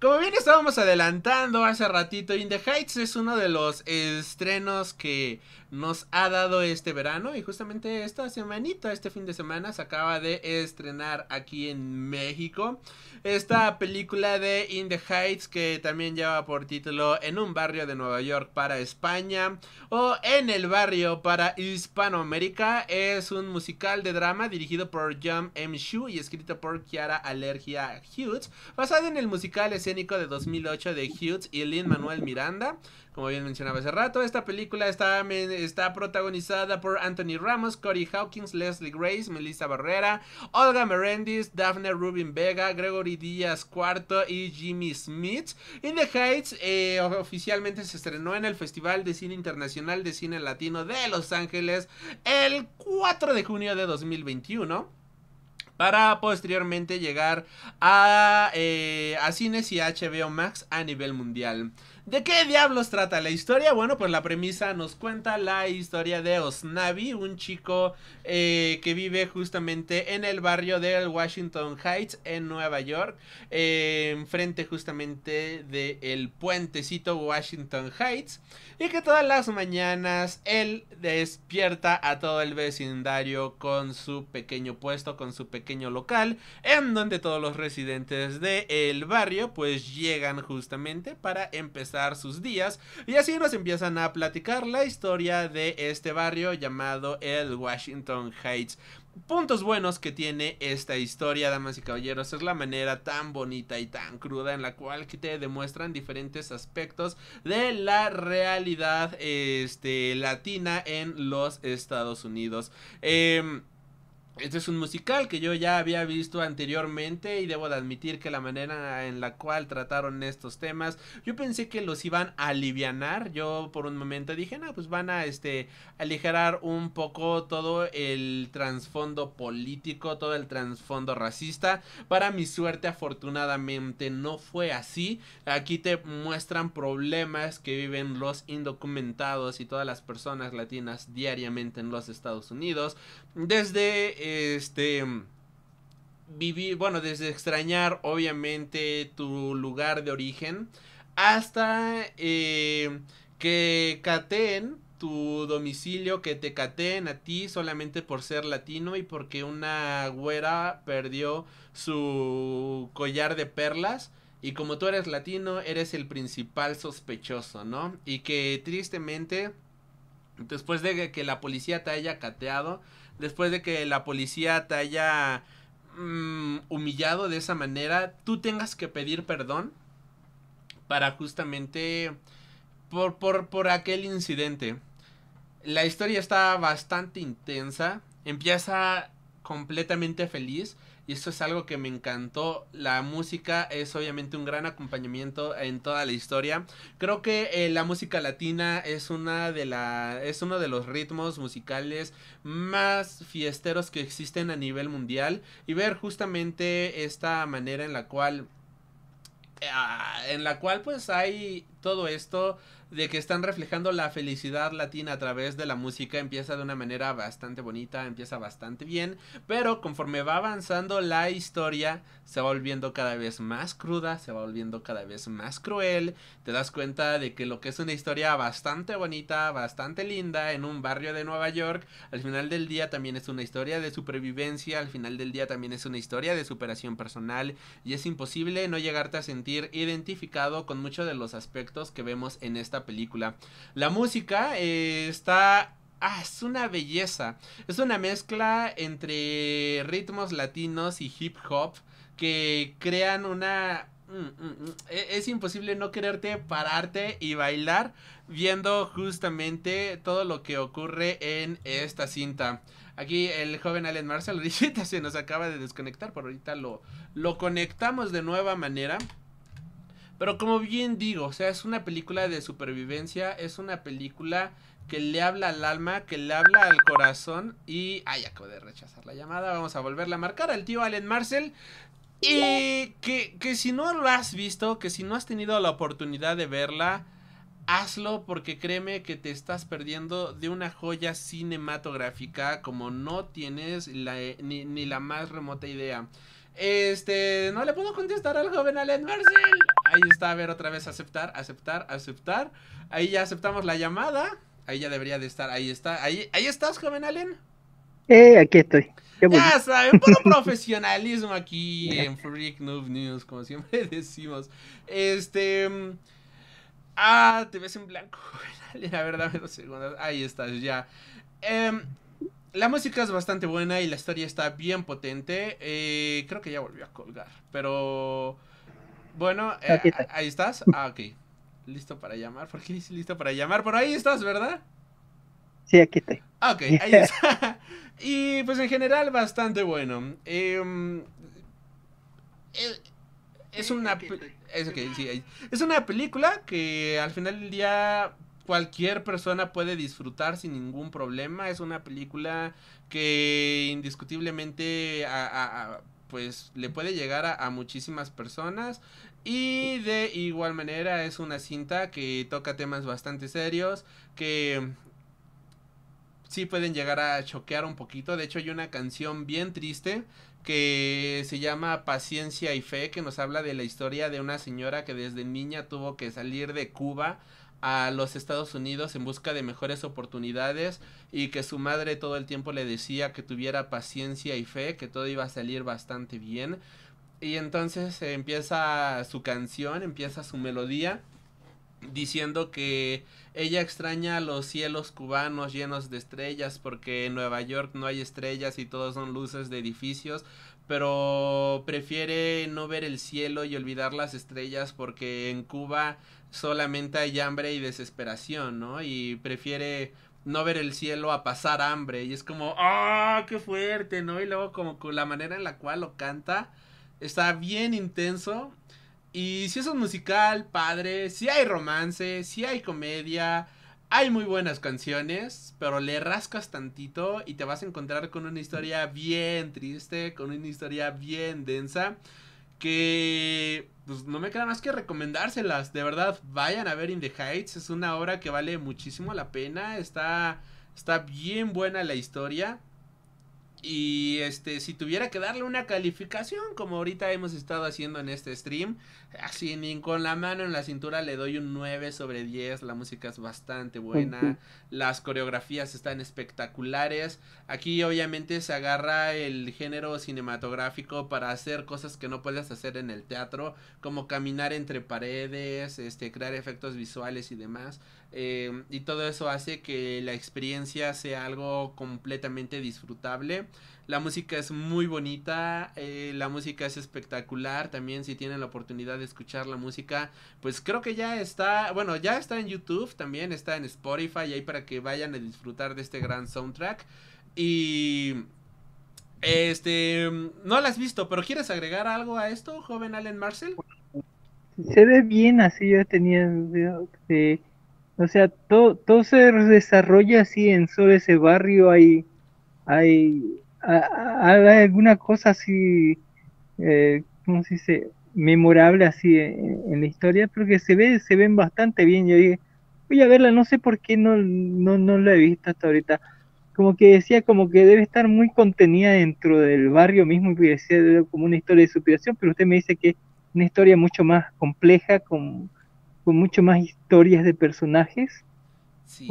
Como bien estábamos adelantando hace ratito, In the Heights es uno de los estrenos que nos ha dado este verano y justamente esta semanita, este fin de semana, se acaba de estrenar aquí en México esta película de In the Heights que también lleva por título En un barrio de Nueva York para España o En el barrio para Hispanoamérica. Es un musical de drama dirigido por John M. Shu y escrito por Kiara Alergia Hughes, basada en el musical escénico de 2008 de Hughes y Lin Manuel Miranda. Como bien mencionaba hace rato, esta película está está protagonizada por Anthony Ramos, Cory Hawkins, Leslie Grace, Melissa Barrera, Olga Merendis, Daphne Rubin Vega, Gregory Díaz Cuarto y Jimmy Smith. In the Heights eh, oficialmente se estrenó en el Festival de Cine Internacional de Cine Latino de Los Ángeles el 4 de junio de 2021 para posteriormente llegar a, eh, a cines y HBO Max a nivel mundial. ¿De qué diablos trata la historia? Bueno, pues la premisa nos cuenta la historia de Osnavi, un chico eh, que vive justamente en el barrio de Washington Heights en Nueva York, eh, enfrente justamente del puentecito Washington Heights, y que todas las mañanas él despierta a todo el vecindario con su pequeño puesto, con su pequeño local, en donde todos los residentes del el barrio pues llegan justamente para empezar sus días y así nos empiezan a platicar la historia de este barrio llamado el Washington Heights puntos buenos que tiene esta historia, damas y caballeros, es la manera tan bonita y tan cruda en la cual que te demuestran diferentes aspectos de la realidad este, latina en los Estados Unidos. Em, este es un musical que yo ya había visto anteriormente y debo de admitir que la manera en la cual trataron estos temas, yo pensé que los iban a alivianar. Yo por un momento dije, no, pues van a este aligerar un poco todo el trasfondo político, todo el trasfondo racista. Para mi suerte, afortunadamente no fue así. Aquí te muestran problemas que viven los indocumentados y todas las personas latinas diariamente en los Estados Unidos. Desde este vivir, bueno, desde extrañar obviamente tu lugar de origen hasta eh, que cateen tu domicilio, que te cateen a ti solamente por ser latino y porque una güera perdió su collar de perlas. Y como tú eres latino, eres el principal sospechoso, ¿no? Y que tristemente, después de que la policía te haya cateado, después de que la policía te haya mm, humillado de esa manera, tú tengas que pedir perdón para justamente por, por, por aquel incidente. La historia está bastante intensa, empieza completamente feliz y eso es algo que me encantó. La música es obviamente un gran acompañamiento en toda la historia. Creo que eh, la música latina es una de la es uno de los ritmos musicales más fiesteros que existen a nivel mundial y ver justamente esta manera en la cual Ah, en la cual pues hay todo esto de que están reflejando la felicidad latina a través de la música. Empieza de una manera bastante bonita, empieza bastante bien, pero conforme va avanzando la historia se va volviendo cada vez más cruda, se va volviendo cada vez más cruel. Te das cuenta de que lo que es una historia bastante bonita, bastante linda en un barrio de Nueva York, al final del día también es una historia de supervivencia, al final del día también es una historia de superación personal y es imposible no llegarte a sentir identificado con muchos de los aspectos que vemos en esta película. La música eh, está Ah, es una belleza. Es una mezcla entre ritmos latinos y hip hop que crean una... Mm, mm, mm, e, es imposible no quererte pararte y bailar viendo justamente todo lo que ocurre en esta cinta. Aquí el joven Allen Marcel ahorita se nos acaba de desconectar, por ahorita lo, lo conectamos de nueva manera. Pero como bien digo, o sea, es una película de supervivencia, es una película que le habla al alma, que le habla al corazón y... Ay, acabo de rechazar la llamada, vamos a volverla a marcar al tío Allen Marcel. Y que, si no lo has visto, que si no has tenido la oportunidad de verla, hazlo porque créeme que te estás perdiendo de una joya cinematográfica como no tienes eh, ni, la más remota idea. Este, no le puedo contestar al joven Alan Marcel. Ahí está, a ver otra vez aceptar, aceptar, aceptar. Ahí ya aceptamos la llamada. Ahí ya debería de estar. Ahí está. Ahí, ahí estás, joven Allen. Eh, aquí estoy. Ya saben, puro profesionalismo aquí en Freak Noob News, como siempre decimos. Este. Ah, te ves en blanco. A ver, dame dos segundos. Ahí estás, ya. Em, la música es bastante buena y la historia está bien potente. Eh, creo que ya volvió a colgar, pero. Bueno, ah, eh, ahí estás. Ah, ok. Listo para llamar. ¿Por qué dice listo para llamar? Por ahí estás, ¿verdad? Sí, aquí estoy. Ah, ok, ahí está. y pues en general bastante bueno. Em, eh, es una una película que al final del día cualquier persona puede disfrutar sin ningún problema es una película que indiscutiblemente pues le puede llegar a, muchísimas personas y de igual manera es una cinta que toca temas bastante serios, que sí pueden llegar a choquear un poquito. De hecho hay una canción bien triste que se llama Paciencia y Fe, que nos habla de la historia de una señora que desde niña tuvo que salir de Cuba a los Estados Unidos en busca de mejores oportunidades y que su madre todo el tiempo le decía que tuviera paciencia y fe, que todo iba a salir bastante bien. Y entonces empieza su canción, empieza su melodía diciendo que ella extraña los cielos cubanos llenos de estrellas porque en Nueva York no hay estrellas y todos son luces de edificios, pero prefiere no ver el cielo y olvidar las estrellas porque en Cuba solamente hay hambre y desesperación, ¿no? Y prefiere no ver el cielo a pasar hambre y es como, ¡ah, qué fuerte!, ¿no? Y luego como la manera en la cual lo canta Está bien intenso. Y si es un musical, padre, si hay romance, si hay comedia, hay muy buenas canciones, pero le rascas tantito y te vas a encontrar con una historia bien triste, con una historia bien densa, que pues, no me queda más que recomendárselas. De verdad, vayan a ver In the Heights, es una obra que vale muchísimo la pena, está, está bien buena la historia. Y este, si tuviera que darle una calificación, como ahorita hemos estado haciendo en este stream, así ni con la mano en la cintura le doy un 9 sobre 10. La música es bastante buena, las coreografías están espectaculares. Aquí obviamente se agarra el género cinematográfico para hacer cosas que no puedes hacer en el teatro, como caminar entre paredes, este, crear efectos visuales y demás. Eh, y todo eso hace que la experiencia sea algo completamente disfrutable. La música es muy bonita, eh, la música es espectacular. También si tienen la oportunidad de escuchar la música, pues creo que ya está, bueno, ya está en YouTube, también está en Spotify, ahí para que vayan a disfrutar de este gran soundtrack. Y... Este, no la has visto, pero ¿quieres agregar algo a esto, joven Allen Marcel? Se ve bien así, yo tenía... O sea, todo, todo se desarrolla así en solo ese barrio, hay, hay, alguna cosa así, eh, ¿cómo se dice? Memorable así en, la historia, pero que se ve, se ven bastante bien. Yo dije, voy a verla, no sé por qué no, no, no la he visto hasta ahorita. Como que decía, como que debe estar muy contenida dentro del barrio mismo, y decía como una historia de superación, pero usted me dice que es una historia mucho más compleja, con con mucho más historias de personajes. Sí.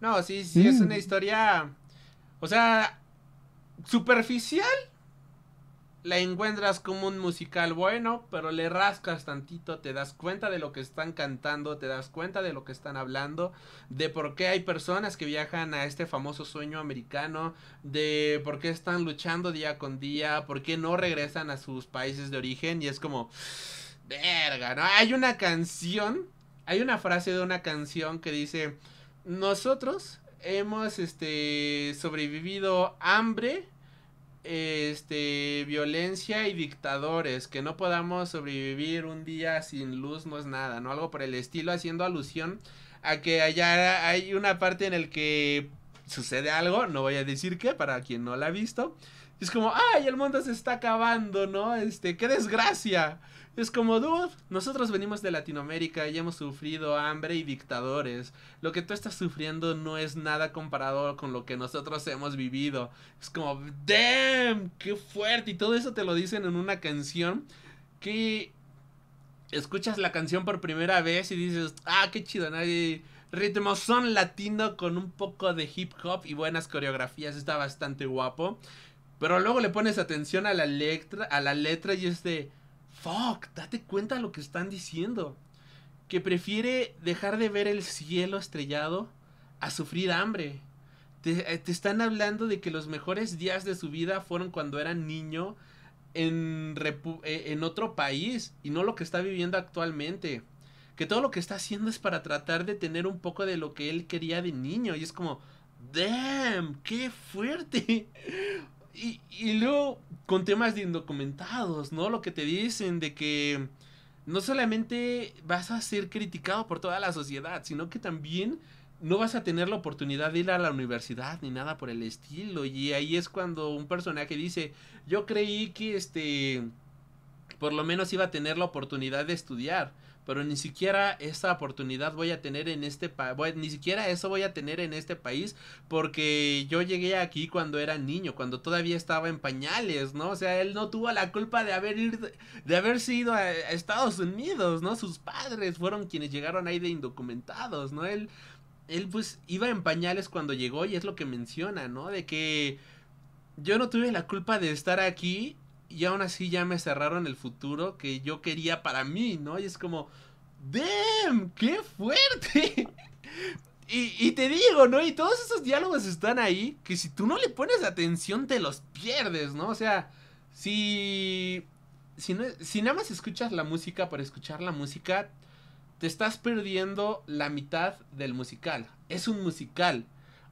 No, sí, sí, es una mm. historia, o sea, superficial. La encuentras como un musical bueno, pero le rascas tantito, te das cuenta de lo que están cantando, te das cuenta de lo que están hablando, de por qué hay personas que viajan a este famoso sueño americano, de por qué están luchando día con día, por qué no regresan a sus países de origen y es como... Verga, ¿no? Hay una canción, hay una frase de una canción que dice, nosotros hemos este, sobrevivido hambre, este, violencia y dictadores, que no podamos sobrevivir un día sin luz no es nada, ¿no? Algo por el estilo, haciendo alusión a que allá hay una parte en el que sucede algo, no voy a decir qué, para quien no la ha visto, es como, ay, el mundo se está acabando, ¿no? Este, qué desgracia. Es como, dude, nosotros venimos de Latinoamérica y hemos sufrido hambre y dictadores. Lo que tú estás sufriendo no es nada comparado con lo que nosotros hemos vivido. Es como, damn, qué fuerte. Y todo eso te lo dicen en una canción que escuchas la canción por primera vez y dices, ah, qué chido, nadie... Ritmo son latino con un poco de hip hop y buenas coreografías, está bastante guapo. Pero luego le pones atención a la letra, a la letra y es de, fuck, date cuenta de lo que están diciendo. Que prefiere dejar de ver el cielo estrellado a sufrir hambre. Te, eh, están hablando de que los mejores días de su vida fueron cuando era niño en, eh, en otro país y no lo que está viviendo actualmente. Que todo lo que está haciendo es para tratar de tener un poco de lo que él quería de niño. Y es como, damn, qué fuerte. Y, luego con temas de indocumentados, ¿no? Lo que te dicen de que no solamente vas a ser criticado por toda la sociedad, sino que también no vas a tener la oportunidad de ir a la universidad ni nada por el estilo. Y ahí es cuando un personaje dice, yo creí que este, por lo menos iba a tener la oportunidad de estudiar pero ni siquiera esa oportunidad voy a tener en este país, ni siquiera eso voy a tener en este país, porque yo llegué aquí cuando era niño, cuando todavía estaba en pañales, ¿no? O sea, él no tuvo la culpa de haber, ir, de haber sido a, a Estados Unidos, ¿no? Sus padres fueron quienes llegaron ahí de indocumentados, ¿no? Él, él pues iba en pañales cuando llegó y es lo que menciona, ¿no? De que yo no tuve la culpa de estar aquí y aún así ya me cerraron el futuro que yo quería para mí, ¿no? Y es como, ¡Dem! ¡Qué fuerte! y, te digo, ¿no? Y todos esos diálogos están ahí que si tú no le pones atención te los pierdes, ¿no? O sea, si, si, no, si nada más escuchas la música para escuchar la música, te estás perdiendo la mitad del musical. Es un musical.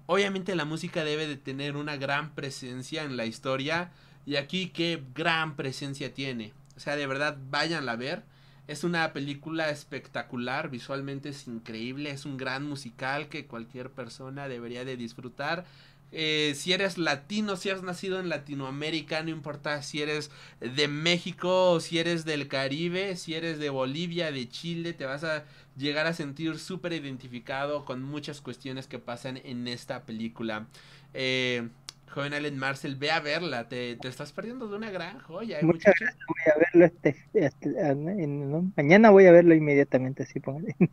Obviamente la música debe de tener una gran presencia en la historia y aquí qué gran presencia tiene. O sea, de verdad, váyanla a ver. Es una película espectacular, visualmente es increíble, es un gran musical que cualquier persona debería de disfrutar. Eh, si eres latino, si has nacido en Latinoamérica, no importa si eres de México, si eres del Caribe, si eres de Bolivia, de Chile, te vas a llegar a sentir súper identificado con muchas cuestiones que pasan en esta película. Eh, Joven Allen Marcel, ve a verla, te, estás perdiendo de una gran joya. ¿eh, Muchas gracias, voy a verlo este, este, mañana voy a verlo inmediatamente, sí, póngale.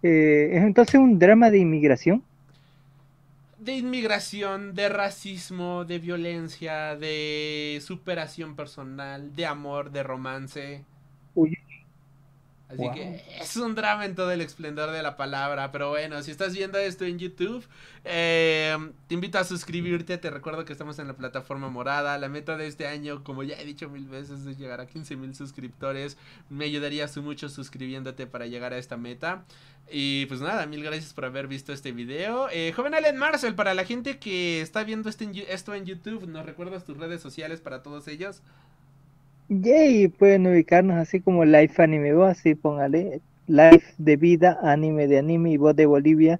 Eh, ¿Es entonces un drama de inmigración? De inmigración, de racismo, de violencia, de superación personal, de amor, de romance. Así que es un drama en todo el esplendor de la palabra. Pero bueno, si estás viendo esto en YouTube, eh, te invito a suscribirte. Te recuerdo que estamos en la plataforma morada. La meta de este año, como ya he dicho mil veces, es llegar a 15 mil suscriptores. Me ayudaría mucho suscribiéndote para llegar a esta meta. Y pues nada, mil gracias por haber visto este video. Eh, joven Allen Marcel, para la gente que está viendo este esto en YouTube, ¿nos recuerdas tus redes sociales para todos ellos? Y pueden ubicarnos así como Life Anime Voz, así póngale Life de Vida, Anime de Anime y Voz de Bolivia.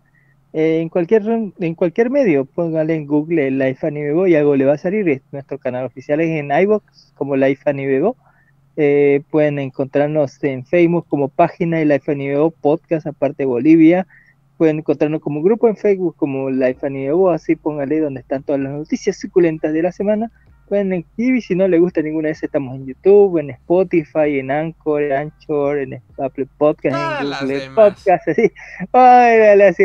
Eh, en, cualquier, en cualquier medio, póngale en Google Life Anime Voz y algo le va a salir. Nuestro canal oficial es en iBox como Life Anime Voz. Eh, pueden encontrarnos en Facebook como página y Life Anime Voz Podcast, aparte de Bolivia. Pueden encontrarnos como grupo en Facebook como Life Anime Voz, así póngale donde están todas las noticias suculentas de la semana pueden en TV si no le gusta ninguna de esas estamos en YouTube, en Spotify, en Anchor, Anchor, en Apple Podcast, ah, en Google Podcast, así. Ay, dale, así.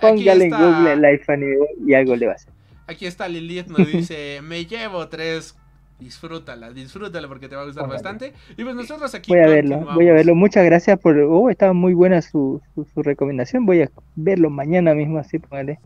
Póngale en Google iphone y algo le va a hacer. Aquí está Lilith, nos dice, me llevo tres disfrútala, disfrútala porque te va a gustar bastante. Y pues nosotros aquí. Voy a verlo, voy a verlo. Muchas gracias por. Oh, estaba muy buena su, su, su recomendación. Voy a verlo mañana mismo, así, póngale.